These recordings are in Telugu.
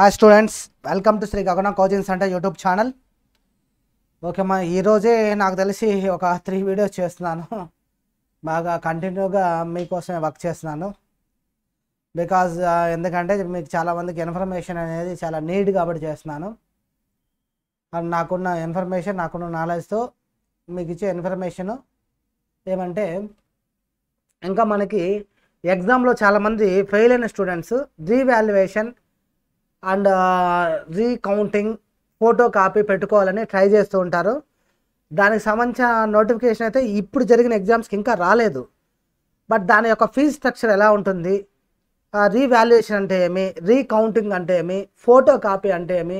hi students welcome to Shri Gagana coaching centre YouTube channel okay మా ఈరోజే నాకు తెలిసి ఒక త్రీ వీడియోస్ చేస్తున్నాను బాగా కంటిన్యూగా మీకోసమే వర్క్ చేస్తున్నాను బికాజ్ uh, ఎందుకంటే మీకు చాలామందికి ఇన్ఫర్మేషన్ అనేది చాలా నీట్ కాబట్టి చేస్తున్నాను అండ్ నాకున్న ఇన్ఫర్మేషన్ నాకున్న నాలెడ్జ్తో మీకు ఇచ్చే ఇన్ఫర్మేషను ఏమంటే ఇంకా మనకి ఎగ్జామ్లో చాలామంది ఫెయిల్ అయిన students revaluation and recounting photo copy పెట్టుకోవాలని ట్రై చేస్తూ ఉంటారు దానికి సంబంధించిన నోటిఫికేషన్ అయితే ఇప్పుడు జరిగిన ఎగ్జామ్స్కి ఇంకా రాలేదు బట్ దాని యొక్క ఫీజ్ స్ట్రక్చర్ ఎలా ఉంటుంది రీవాల్యుయేషన్ అంటే ఏమి రీకౌంటింగ్ అంటే ఏమి ఫోటో కాపీ అంటే ఏమి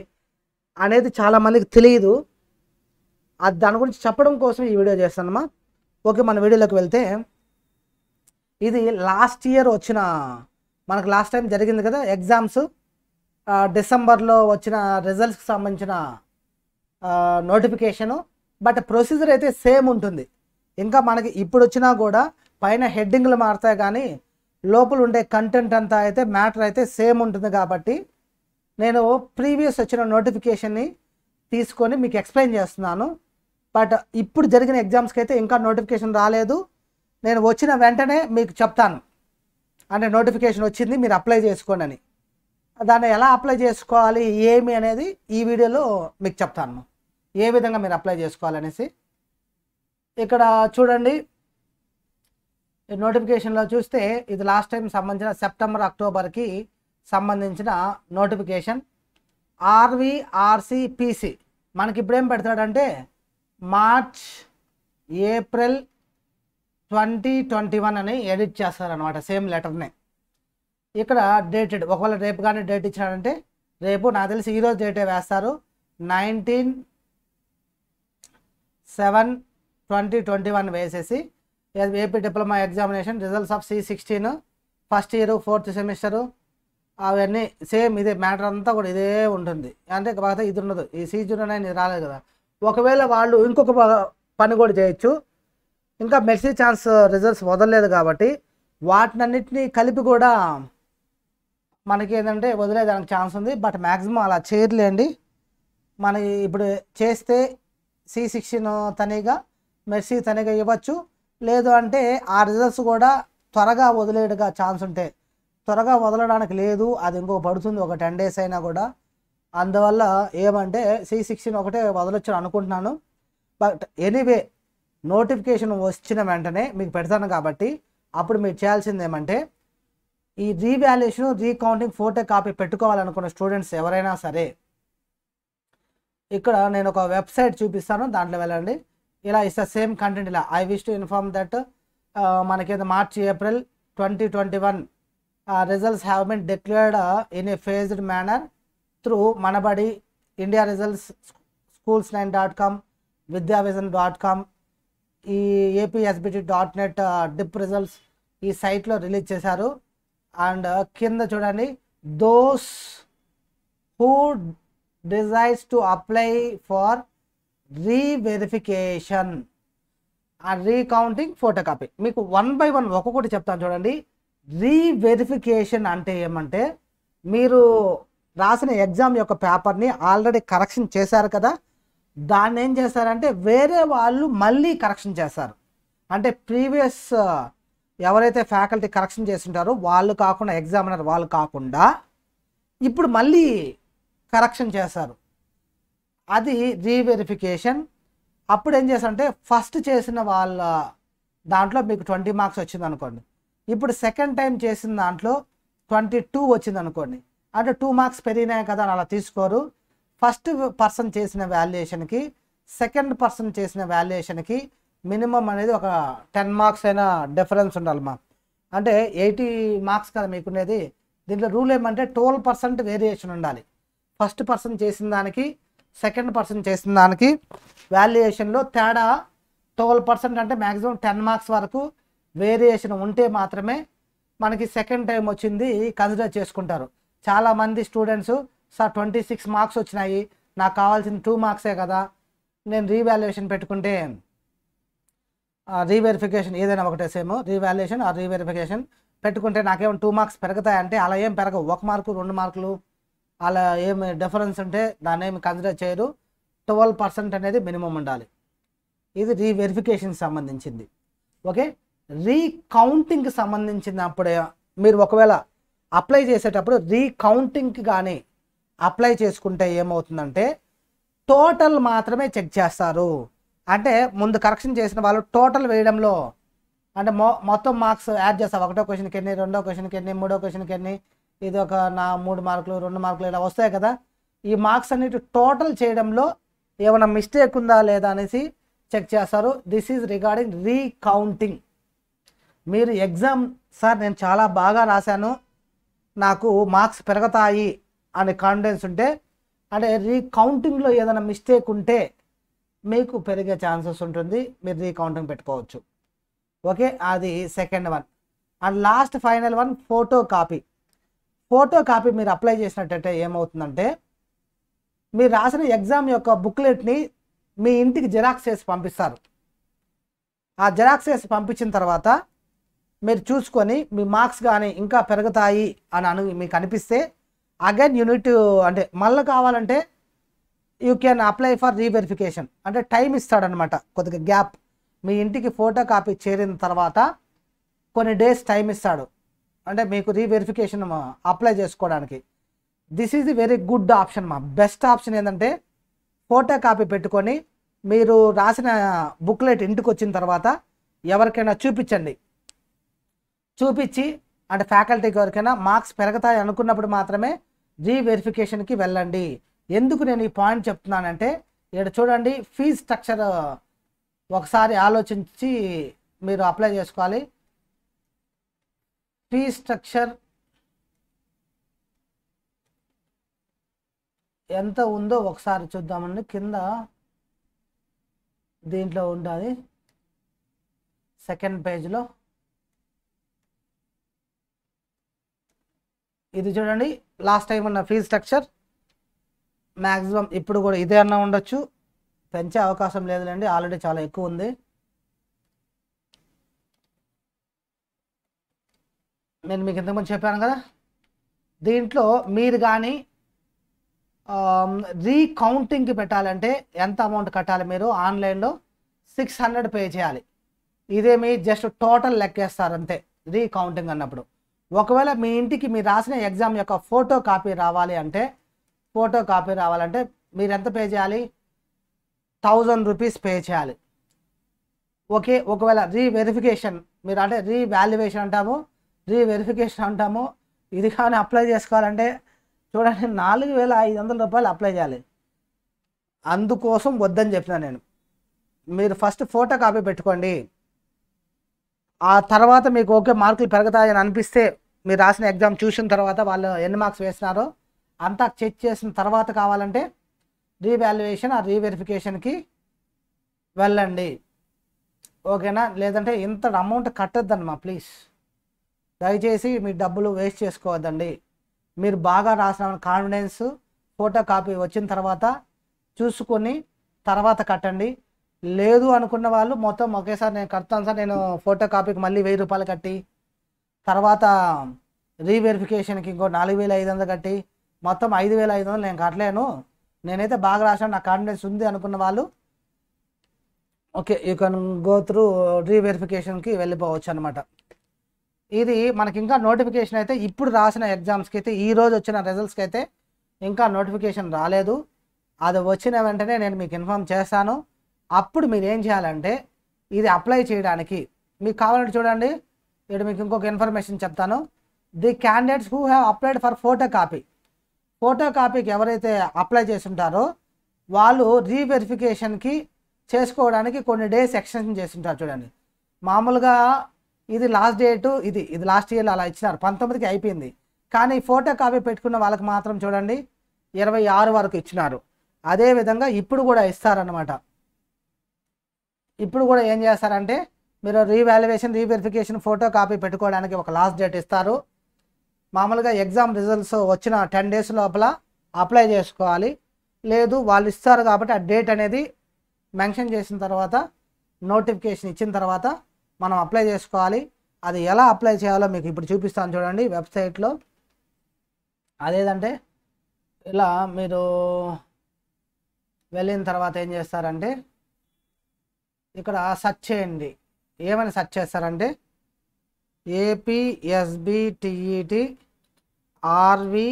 అనేది చాలామందికి తెలియదు అది దాని గురించి చెప్పడం కోసం ఈ వీడియో చేస్తానమ్మా ఓకే మన వీడియోలోకి వెళ్తే ఇది లాస్ట్ ఇయర్ వచ్చిన మనకు లాస్ట్ టైం జరిగింది కదా ఎగ్జామ్స్ డిసెంబర్లో వచ్చిన రిజల్ట్స్కి సంబంధించిన నోటిఫికేషను బట్ ప్రొసీజర్ అయితే సేమ్ ఉంటుంది ఇంకా మనకి ఇప్పుడు వచ్చినా కూడా పైన హెడ్డింగ్లు మారుతాయి కానీ లోపల ఉండే కంటెంట్ అంతా అయితే మ్యాటర్ అయితే సేమ్ ఉంటుంది కాబట్టి నేను ప్రీవియస్ వచ్చిన నోటిఫికేషన్ని తీసుకొని మీకు ఎక్స్ప్లెయిన్ చేస్తున్నాను బట్ ఇప్పుడు జరిగిన ఎగ్జామ్స్కి అయితే ఇంకా నోటిఫికేషన్ రాలేదు నేను వచ్చిన వెంటనే మీకు చెప్తాను అంటే నోటిఫికేషన్ వచ్చింది మీరు అప్లై చేసుకోండి అని దాన్ని ఎలా అప్లై చేసుకోవాలి ఏమి అనేది ఈ వీడియోలో మీకు చెప్తాను ఏ విధంగా మీరు అప్లై చేసుకోవాలనేసి ఇక్కడ చూడండి నోటిఫికేషన్లో చూస్తే ఇది లాస్ట్ టైం సంబంధించిన సెప్టెంబర్ అక్టోబర్కి సంబంధించిన నోటిఫికేషన్ ఆర్వీఆర్సిపిసి మనకి ఇప్పుడేం పెడతాడంటే March April twenty twenty one అని ఎడిట్ చేస్తారనమాట సేమ్ లెటర్నే ఇక్కడ డేటెడ్ ఒకవేళ రేపు కానీ డేట్ ఇచ్చినాడంటే రేపు నాకు తెలిసి ఈరోజు డేటే వేస్తారు nineteen seven twenty twenty one వేసేసి AP diploma examination results of C sixteen first year fourth semester అవన్నీ సేమ్ ఇదే మ్యాటర్ అంతా కూడా ఇదే ఉంటుంది అంటే బాగా ఇది ఉండదు ఈ సీజన్లో జీరో నైన్ రాలేదు కదా ఒకవేళ వాళ్ళు ఇంకొక పని కూడా చేయొచ్చు ఇంకా మెర్సీ ఛాన్స్ రిజల్ట్స్ వదలలేదు కాబట్టి వాటినన్నిటినీ కలిపి కూడా మనకి ఏంటంటే వదిలేదానికి ఛాన్స్ ఉంది బట్ మ్యాక్సిమం అలా చేయట్లేండి మన ఇప్పుడు చేస్తే సి సిక్స్టీన్ తనిగా మెర్సీ తనిగా ఇవ్వచ్చు లేదు అంటే ఆ రిజల్ట్స్ కూడా త్వరగా వదిలేడుగా ఛాన్స్ ఉంటే త్వరగా వదలడానికి లేదు అది ఇంకో పడుతుంది ఒక టెన్ డేస్ అయినా కూడా అందువల్ల ఏమంటే సి సిక్స్టీన్ ఒకటే వదలొచ్చు అనుకుంటున్నాను బట్ ఎనీవే నోటిఫికేషన్ వచ్చిన వెంటనే మీకు పెడతాను కాబట్టి అప్పుడు మీరు చేయాల్సింది ఏమంటే ఈ రీవాల్యుయేషన్ రీకౌంటింగ్ ఫోటో కాపీ పెట్టుకోవాలనుకున్న స్టూడెంట్స్ ఎవరైనా సరే ఇక్కడ నేను ఒక వెబ్సైట్ చూపిస్తాను దాంట్లో వెళ్ళండి ఇలా ఇస్ ద సేమ్ కంటెంట్ ఇలా I wish to inform that మనకి March April twenty twenty one results have been declared in a phased manner through Manabadi India results schools nine dot com Vidyavision dot com ఈ APSBT dot net dip results ఈ సైట్లో రిలీజ్ చేశారు అండ్ కింద చూడండి those who desires to apply for reverification and recounting photo copy మీకు వన్ బై వన్ ఒక్కొక్కటి చెప్తాను చూడండి రీవెరిఫికేషన్ అంటే ఏమంటే మీరు రాసిన ఎగ్జామ్ యొక్క పేపర్ని ఆల్రెడీ కరెక్షన్ చేశారు కదా దాన్ని ఏం చేస్తారంటే వేరే వాళ్ళు మళ్ళీ కరెక్షన్ చేస్తారు అంటే ప్రీవియస్ ఎవరైతే ఫ్యాకల్టీ కరెక్షన్ ఉంటారో వాళ్ళు కాకుండా ఎగ్జామినర్ వాళ్ళు కాకుండా ఇప్పుడు మళ్ళీ కరెక్షన్ చేశారు అది రీవెరిఫికేషన్ అప్పుడు ఏం చేశారంటే ఫస్ట్ చేసిన వాళ్ళ దాంట్లో మీకు ట్వంటీ మార్క్స్ వచ్చింది అనుకోండి ఇప్పుడు సెకండ్ టైం చేసిన దాంట్లో ట్వంటీ టూ వచ్చింది అనుకోండి అంటే టూ మార్క్స్ పెరిగినాయి కదా అని అలా తీసుకోరు ఫస్ట్ పర్సన్ చేసిన వాల్యుయేషన్కి సెకండ్ పర్సన్ చేసిన వాల్యుయేషన్కి మినిమం అనేది ఒక టెన్ మార్క్స్ అయినా డిఫరెన్స్ ఉండాలి మా అంటే ఎయిటీ మార్క్స్ కదా మీకునేది దీంట్లో రూల్ ఏమంటే ట్వెల్వ్ పర్సెంట్ వేరియేషన్ ఉండాలి ఫస్ట్ పర్సన్ చేసిన దానికి సెకండ్ పర్సన్ చేసిన దానికి వాల్యుయేషన్లో తేడా ట్వెల్వ్ పర్సెంట్ అంటే మ్యాక్సిమం టెన్ మార్క్స్ వరకు వేరియేషన్ ఉంటే మాత్రమే మనకి సెకండ్ టైం వచ్చింది కన్సిడర్ చేసుకుంటారు చాలామంది students sir twenty six marks వచ్చినాయి నాకు కావాల్సిన టూ మార్క్సే కదా నేను రీవాల్యుయేషన్ పెట్టుకుంటే రీవెరిఫికేషన్ ఏదైనా ఒకటే సేమ్ రీవాల్యుయేషన్ ఆ రీవెరిఫికేషన్ పెట్టుకుంటే నాకేమో టూ మార్క్స్ పెరుగుతాయంటే అలా ఏం పెరగవు ఒక మార్కు రెండు మార్కులు అలా ఏమి డిఫరెన్స్ ఉంటే దాన్ని ఏమి కన్సిడర్ చేయరు ట్వెల్వ్ పర్సెంట్ అనేది మినిమం ఉండాలి ఇది రీవెరిఫికేషన్కి సంబంధించింది ఓకే రీకౌంటింగ్కి సంబంధించినప్పుడు మీరు ఒకవేళ అప్లై చేసేటప్పుడు రీకౌంటింగ్కి కానీ అప్లై చేసుకుంటే ఏమవుతుందంటే టోటల్ మాత్రమే చెక్ చేస్తారు అంటే ముందు కరెక్షన్ చేసిన వాళ్ళు టోటల్ వేయడంలో అంటే మొ మొత్తం మార్క్స్ యాడ్ చేస్తాం ఒకటో క్వశ్చన్కి ఎన్ని రెండో క్వశ్చన్కి ఎన్ని మూడో క్వశ్చన్కి ఎన్ని ఇది ఒక నా మూడు మార్కులు రెండు మార్కులు ఇలా వస్తాయి కదా ఈ మార్క్స్ అన్నిటి టోటల్ చేయడంలో ఏమైనా మిస్టేక్ ఉందా లేదా అనేసి చెక్ చేస్తారు దిస్ ఈజ్ రిగార్డింగ్ రీకౌంటింగ్ మీరు ఎగ్జామ్ సార్ నేను చాలా బాగా రాశాను నాకు మార్క్స్ పెరుగుతాయి అనే కాన్ఫిడెన్స్ ఉంటే అంటే రీకౌంటింగ్లో ఏదైనా మిస్టేక్ ఉంటే మీకు పెరిగే ఛాన్సెస్ ఉంటుంది మీరు రీకౌంటింగ్ పెట్టుకోవచ్చు ఓకే అది second one and last final one photo copy photo copy మీరు అప్లై చేసినట్టయితే ఏమవుతుందంటే మీరు రాసిన ఎగ్జామ్ యొక్క బుక్లెట్ని మీ ఇంటికి జిరాక్స్ చేసి పంపిస్తారు ఆ జిరాక్స్ చేసి పంపించిన తర్వాత మీరు చూసుకొని మీ మార్క్స్ కానీ ఇంకా పెరుగుతాయి అని అను మీకు అనిపిస్తే అగైన్ యూనిట్ అంటే మళ్ళీ కావాలంటే you can apply for reverification అంటే టైం ఇస్తాడనమాట కొద్దిగా గ్యాప్ మీ ఇంటికి ఫోటో కాపీ చేరిన తర్వాత కొన్ని డేస్ టైం ఇస్తాడు అంటే మీకు రీవెరిఫికేషన్ అప్లై చేసుకోవడానికి this is the very good option మా బెస్ట్ ఆప్షన్ ఏంటంటే ఫోటో కాపీ పెట్టుకొని మీరు రాసిన బుక్లెట్ ఇంటికి వచ్చిన తర్వాత ఎవరికైనా చూపించండి చూపించి అంటే ఫ్యాకల్టీకి ఎవరికైనా మార్క్స్ పెరుగుతాయి అనుకున్నప్పుడు మాత్రమే రీవెరిఫికేషన్కి వెళ్ళండి ఎందుకు నేను ఈ పాయింట్ చెప్తున్నానంటే ఇక్కడ చూడండి ఫీజ్ స్ట్రక్చర్ ఒకసారి ఆలోచించి మీరు అప్లై చేసుకోవాలి ఫీ స్ట్రక్చర్ ఎంత ఉందో ఒకసారి చూద్దామండి కింద దీంట్లో ఉండాలి సెకండ్ పేజ్లో ఇది చూడండి లాస్ట్ టైం ఉన్న ఫీ స్ట్రక్చర్ మ్యాక్సిమం ఇప్పుడు కూడా ఇదే అన్న ఉండొచ్చు పెంచే అవకాశం లేదులేండి ఆల్రెడీ చాలా ఎక్కువ ఉంది నేను మీకు ఇంతకుముందు చెప్పాను కదా దీంట్లో మీరు కానీ రీకౌంటింగ్కి పెట్టాలంటే ఎంత అమౌంట్ కట్టాలి మీరు ఆన్లైన్లో సిక్స్ హండ్రెడ్ పే చేయాలి ఇదే మీ జస్ట్ టోటల్ లెక్కేస్తారు అంతే రీకౌంటింగ్ అన్నప్పుడు ఒకవేళ మీ ఇంటికి మీరు రాసిన ఎగ్జామ్ యొక్క ఫోటో కాపీ రావాలి అంటే ఫోటో కాపీ రావాలంటే మీరు ఎంత పే చేయాలి థౌజండ్ రూపీస్ పే చేయాలి ఓకే ఒకవేళ రీవెరిఫికేషన్ మీరు అంటే రీవాల్యుయేషన్ అంటాము రీవెరిఫికేషన్ అంటాము ఇది కానీ అప్లై చేసుకోవాలంటే చూడండి నాలుగు వేల ఐదు వందల రూపాయలు అప్లై చేయాలి అందుకోసం వద్దని చెప్పినా నేను మీరు ఫస్ట్ ఫోటో కాపీ పెట్టుకోండి ఆ తర్వాత మీకు ఓకే మార్కులు పెరుగుతాయని అనిపిస్తే మీరు రాసిన ఎగ్జామ్ చూసిన తర్వాత వాళ్ళు ఎన్ని మార్క్స్ వేసినారో అంతా చెక్ చేసిన తర్వాత కావాలంటే రీవాల్యుయేషన్ ఆ రీవెరిఫికేషన్కి వెళ్ళండి ఓకేనా లేదంటే ఇంత అమౌంట్ కట్టద్దమ్మా ప్లీజ్ దయచేసి మీ డబ్బులు వేస్ట్ చేసుకోవద్దండి మీరు బాగా రాసిన కాన్ఫిడెన్స్ ఫోటో కాపీ వచ్చిన తర్వాత చూసుకొని తర్వాత కట్టండి లేదు అనుకున్న వాళ్ళు మొత్తం ఒకేసారి నేను కడతాను సార్ నేను ఫోటో కాపీకి మళ్ళీ వెయ్యి రూపాయలు కట్టి తర్వాత రీవెరిఫికేషన్కి ఇంకో నాలుగు వేల ఐదు వందలు కట్టి మొత్తం ఐదు వేల ఐదు వందలు నేను కట్టలేను నేనైతే బాగా రాశాను నా కాన్ఫిడెన్స్ ఉంది అనుకున్న వాళ్ళు okay you can go through రీవెరిఫికేషన్కి వెళ్ళిపోవచ్చు అనమాట ఇది మనకి ఇంకా నోటిఫికేషన్ అయితే ఇప్పుడు రాసిన ఎగ్జామ్స్కి అయితే ఈ రోజు వచ్చిన రిజల్ట్స్కి అయితే ఇంకా నోటిఫికేషన్ రాలేదు అది వచ్చిన వెంటనే నేను మీకు ఇన్ఫామ్ చేస్తాను అప్పుడు మీరు ఏం చేయాలంటే ఇది అప్లై చేయడానికి మీకు కావాలంటే చూడండి ఇక్కడ మీకు ఇంకొక ఇన్ఫర్మేషన్ చెప్తాను the candidates who have applied for photo copy photo కాపీకి ఎవరైతే అప్లై చేస్తుంటారో వాళ్ళు రీవెరిఫికేషన్కి చేసుకోవడానికి కొన్ని డేస్ ఎక్స్టెన్షన్ చేస్తుంటారు చూడండి మామూలుగా ఇది లాస్ట్ డేటు ఇది ఇది లాస్ట్ ఇయర్లో అలా ఇచ్చినారు పంతొమ్మిదికి అయిపోయింది కానీ ఫోటో కాపీ పెట్టుకున్న వాళ్ళకి మాత్రం చూడండి ఇరవై ఆరు వరకు ఇచ్చినారు అదేవిధంగా ఇప్పుడు కూడా ఇస్తారనమాట ఇప్పుడు కూడా ఏం చేస్తారంటే మీరు రీవాల్యుయేషన్ రీవెరిఫికేషన్ ఫోటో కాపీ పెట్టుకోవడానికి ఒక లాస్ట్ డేట్ ఇస్తారు మామూలుగా ఎగ్జామ్ రిజల్ట్స్ వచ్చిన టెన్ డేస్ లోపల అప్లై చేసుకోవాలి లేదు వాళ్ళు ఇస్తారు కాబట్టి ఆ డేట్ అనేది మెన్షన్ చేసిన తర్వాత నోటిఫికేషన్ ఇచ్చిన తర్వాత మనం అప్లై చేసుకోవాలి అది ఎలా అప్లై చేయాలో మీకు ఇప్పుడు చూపిస్తాను చూడండి వెబ్సైట్లో అదేదంటే ఇలా మీరు వెళ్ళిన తర్వాత ఏం చేస్తారంటే ఇక్కడ సర్చ్ చేయండి ఏమైనా సర్చ్ చేస్తారంటే APSBTET RV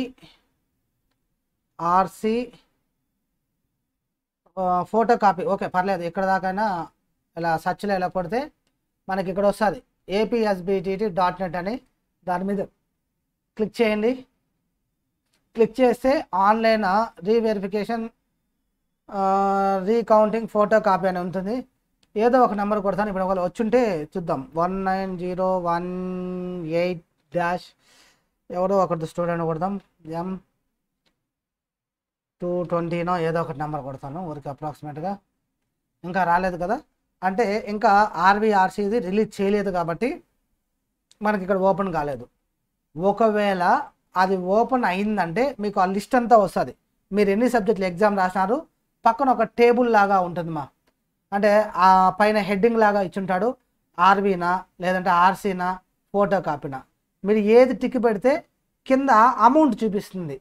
RC photo copy okay పర్లేదు ఇక్కడ దాకైనా ఇలా సర్చ్లో ఇలా కొడితే మనకి ఇక్కడ వస్తుంది ఏపీఎస్బిటిఈటి డాట్ నెట్ అని దాని మీద క్లిక్ చేయండి క్లిక్ చేస్తే online reverification recounting photo copy అని ఉంటుంది ఏదో ఒక నెంబర్ కొడతాను ఇప్పుడు ఒకవేళ వచ్చుంటే చూద్దాం one nine zero one eight dash ఎవరో ఒకటి స్టూడెంట్ కొడదాం ఎం టూ ట్వంటీనో ఏదో ఒకటి నెంబర్ కొడతాను ఊరికి అప్రాక్సిమేట్గా ఇంకా రాలేదు కదా అంటే ఇంకా ఆర్బీఆర్సీది రిలీజ్ చేయలేదు కాబట్టి మనకి ఇక్కడ ఓపెన్ కాలేదు ఒకవేళ అది ఓపెన్ అయిందంటే మీకు ఆ లిస్ట్ అంతా వస్తుంది మీరు ఎన్ని సబ్జెక్టులు ఎగ్జామ్ రాసినారు పక్కన ఒక టేబుల్ లాగా ఉంటుంది మా అంటే ఆ పైన హెడ్డింగ్ లాగా ఇచ్చుంటాడు ఆర్వీనా లేదంటే ఆర్సీనా ఫోటో కాపీనా మీరు ఏది టిక్ పెడితే కింద అమౌంట్ చూపిస్తుంది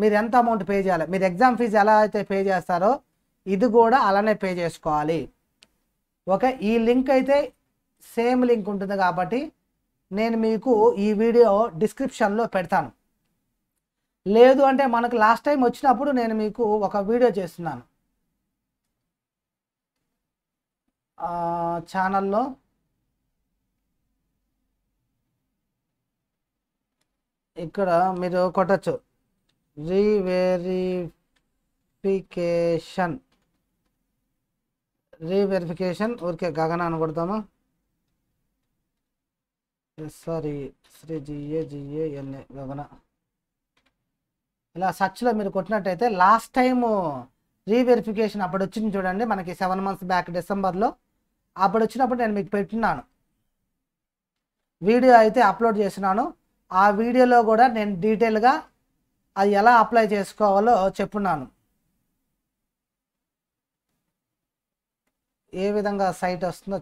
మీరు ఎంత అమౌంట్ పే చేయాలి మీరు ఎగ్జామ్ ఫీజు ఎలా అయితే పే చేస్తారో ఇది కూడా అలానే పే చేసుకోవాలి ఓకే ఈ లింక్ అయితే సేమ్ లింక్ ఉంటుంది కాబట్టి నేను మీకు ఈ వీడియో డిస్క్రిప్షన్లో పెడతాను లేదు అంటే మనకు లాస్ట్ టైం వచ్చినప్పుడు నేను మీకు ఒక వీడియో చేస్తున్నాను ఛానల్లో ఇక్కడ మీరు కొట్టచ్చు రీవెరిఫికేషన్ రీవెరిఫికేషన్ ఊరికే గగన అని కొడతాము sorry Shri G A G A N A Gagana ఇలా సర్చ్లో మీరు కొట్టినట్టయితే లాస్ట్ టైము రీవెరిఫికేషన్ అప్పుడు వచ్చింది చూడండి మనకి సెవెన్ మంత్స్ బ్యాక్ డిసెంబర్లో అప్పుడు వచ్చినప్పుడు నేను మీకు పెట్టినాను వీడియో అయితే అప్లోడ్ చేసినాను ఆ వీడియోలో కూడా నేను డీటెయిల్గా అది ఎలా అప్లై చేసుకోవాలో చెప్పున్నాను ఏ విధంగా సైట్ వస్తుందో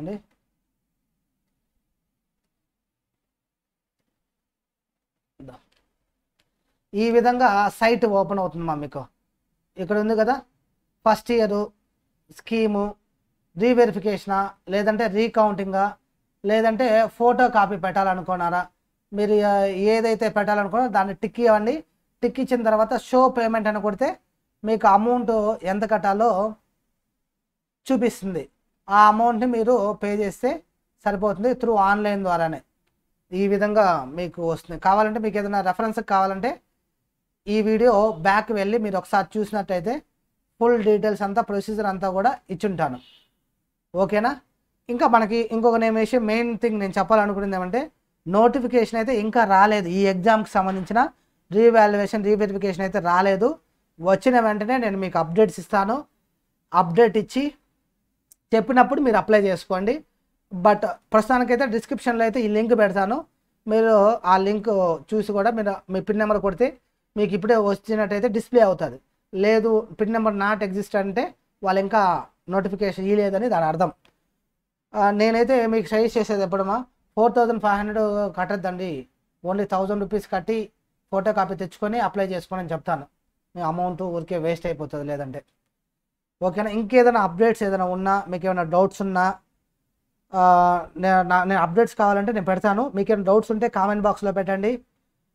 అండి ఈ విధంగా సైట్ ఓపెన్ అవుతుంది మా మీకు ఇక్కడ ఉంది కదా ఫస్ట్ ఇయరు స్కీము రీవెరిఫికేషనా లేదంటే రీకౌంటింగా లేదంటే ఫోటో కాపీ పెట్టాలనుకున్నారా మీరు ఏదైతే పెట్టాలనుకున్నారో దాన్ని టిక్ ఇవ్వండి టిక్ ఇచ్చిన తర్వాత షో పేమెంట్ అని కొడితే మీకు అమౌంట్ ఎంత కట్టాలో చూపిస్తుంది ఆ అమౌంట్ని మీరు పే చేస్తే సరిపోతుంది త్రూ ఆన్లైన్ ద్వారానే ఈ విధంగా మీకు వస్తుంది కావాలంటే మీకు ఏదైనా రెఫరెన్స్ కావాలంటే ఈ వీడియో బ్యాక్ వెళ్ళి మీరు ఒకసారి చూసినట్టయితే ఫుల్ డీటెయిల్స్ అంతా ప్రొసీజర్ అంతా కూడా ఇచ్చుంటాను ఓకేనా ఇంకా మనకి ఇంకొక నేను వేసి మెయిన్ థింగ్ నేను చెప్పాలనుకున్నది ఏమంటే నోటిఫికేషన్ అయితే ఇంకా రాలేదు ఈ ఎగ్జామ్కి సంబంధించిన రీవాల్యుయేషన్ రీవెరిఫికేషన్ అయితే రాలేదు వచ్చిన వెంటనే నేను మీకు అప్డేట్స్ ఇస్తాను అప్డేట్ ఇచ్చి చెప్పినప్పుడు మీరు అప్లై చేసుకోండి బట్ ప్రస్తుతానికైతే డిస్క్రిప్షన్లో అయితే ఈ లింక్ పెడతాను మీరు ఆ లింక్ చూసి కూడా మీరు మీ పిన్ నెంబర్ కొడితే మీకు ఇప్పుడే వచ్చినట్టయితే డిస్ప్లే అవుతుంది లేదు పిన్ నెంబర్ నాట్ ఎగ్జిస్ట్ అంటే వాళ్ళు ఇంకా నోటిఫికేషన్ లేదని దాని అర్థం నేనైతే మీకు సజెస్ట్ చేసేది ఎప్పుడమ్మా ఫోర్ థౌజండ్ ఫైవ్ హండ్రెడ్ కట్టద్దండి ఓన్లీ థౌజండ్ రూపీస్ కట్టి ఫోటో కాపీ తెచ్చుకొని అప్లై చేసుకోమని చెప్తాను మీ అమౌంట్ ఊరికే వేస్ట్ అయిపోతుంది లేదంటే ఓకేనా ఇంకేదైనా అప్డేట్స్ ఏదైనా ఉన్నా మీకు ఏమైనా డౌట్స్ ఉన్నా నేను అప్డేట్స్ కావాలంటే నేను పెడతాను మీకు ఏమైనా డౌట్స్ ఉంటే కామెంట్ బాక్స్లో పెట్టండి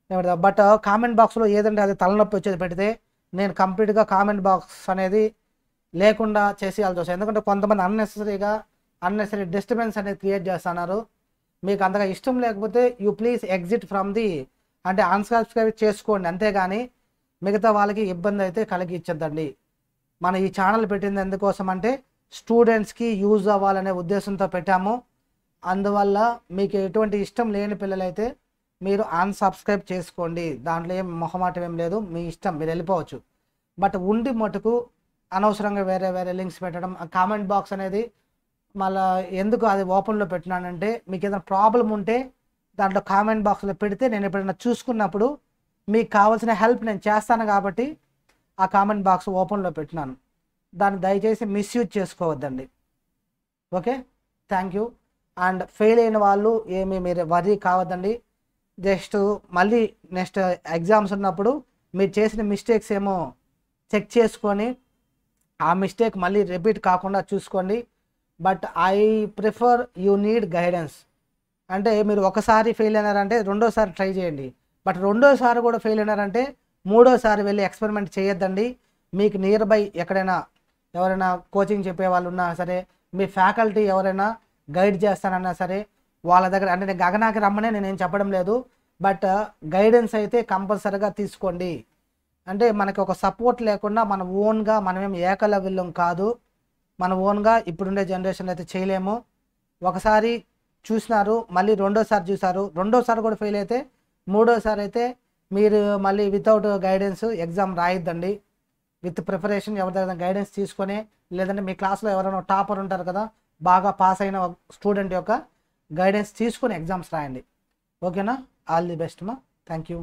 నేను పెడతాను బట్ కామెంట్ బాక్స్లో ఏదంటే అది తలనొప్పి వచ్చేది పెడితే నేను కంప్లీట్గా కామెంట్ బాక్స్ అనేది లేకుండా చేసేయాల్సి వస్తుంది ఎందుకంటే కొంతమంది అన్నెసరీగా అన్నెసరీ డిస్టర్బెన్స్ అనేది క్రియేట్ చేస్తున్నారు మీకు అంతగా ఇష్టం లేకపోతే you please exit from the అంటే అన్సబ్స్క్రైబ్ చేసుకోండి అంతేగాని మిగతా వాళ్ళకి ఇబ్బంది అయితే కలిగించద్దండి మన ఈ ఛానల్ పెట్టింది ఎందుకోసం అంటే స్టూడెంట్స్కి యూజ్ అవ్వాలనే ఉద్దేశంతో పెట్టాము అందువల్ల మీకు ఎటువంటి ఇష్టం లేని పిల్లలైతే మీరు అన్సబ్స్క్రైబ్ చేసుకోండి దాంట్లో ఏం మొహమాటం ఏం లేదు మీ ఇష్టం మీరు వెళ్ళిపోవచ్చు బట్ ఉండి మటుకు అనవసరంగా వేరే వేరే లింక్స్ పెట్టడం ఆ కామెంట్ బాక్స్ అనేది మళ్ళీ ఎందుకు అది ఓపెన్లో పెట్టినానంటే మీకు ఏదైనా ప్రాబ్లం ఉంటే దాంట్లో కామెంట్ బాక్స్లో పెడితే నేను ఎప్పుడైనా చూసుకున్నప్పుడు మీకు కావాల్సిన హెల్ప్ నేను చేస్తాను కాబట్టి ఆ కామెంట్ బాక్స్ ఓపెన్లో పెట్టినాను దాన్ని దయచేసి మిస్యూజ్ చేసుకోవద్దండి okay thank you and fail అయిన వాళ్ళు ఏమీ మీరు వరీ కావద్దండి జస్ట్ మళ్ళీ నెక్స్ట్ ఎగ్జామ్స్ ఉన్నప్పుడు మీరు చేసిన మిస్టేక్స్ ఏమో చెక్ చేసుకొని ఆ మిస్టేక్ మళ్ళీ రిపీట్ కాకుండా చూసుకోండి but I prefer you need guidance అంటే మీరు ఒకసారి ఫెయిల్ అయినారంటే రెండోసారి ట్రై చేయండి బట్ రెండోసారి కూడా ఫెయిల్ అయినారంటే మూడోసారి వెళ్ళి ఎక్స్పెరిమెంట్ చేయొద్దండి మీకు నియర్ బై ఎక్కడైనా ఎవరైనా కోచింగ్ చెప్పే వాళ్ళు ఉన్నా సరే మీ ఫ్యాకల్టీ ఎవరైనా గైడ్ చేస్తానన్నా సరే వాళ్ళ దగ్గర అంటే నేను గగనాకి రమ్మనే నేనేం చెప్పడం లేదు బట్ గైడెన్స్ అయితే కంపల్సరీగా తీసుకోండి అంటే మనకి ఒక సపోర్ట్ లేకుండా మన ఓన్గా మనమేం ఏకలవ్యం కాదు మన ఓన్గా ఇప్పుడుండే జనరేషన్ అయితే చేయలేము ఒకసారి చూసినారు మళ్ళీ రెండోసారి చూసారు రెండోసారి కూడా ఫెయిల్ అయితే మూడోసారి అయితే మీరు మళ్ళీ వితౌట్ గైడెన్స్ ఎగ్జామ్ రాయొద్దండి విత్ ప్రిపరేషన్ ఎవరి దగ్గర గైడెన్స్ తీసుకొని లేదంటే మీ క్లాస్లో ఎవరైనా టాపర్ ఉంటారు కదా బాగా పాస్ అయిన స్టూడెంట్ యొక్క గైడెన్స్ తీసుకొని ఎగ్జామ్స్ రాయండి ఓకేనా ఆల్ ది బెస్ట్ మా థ్యాంక్ యూ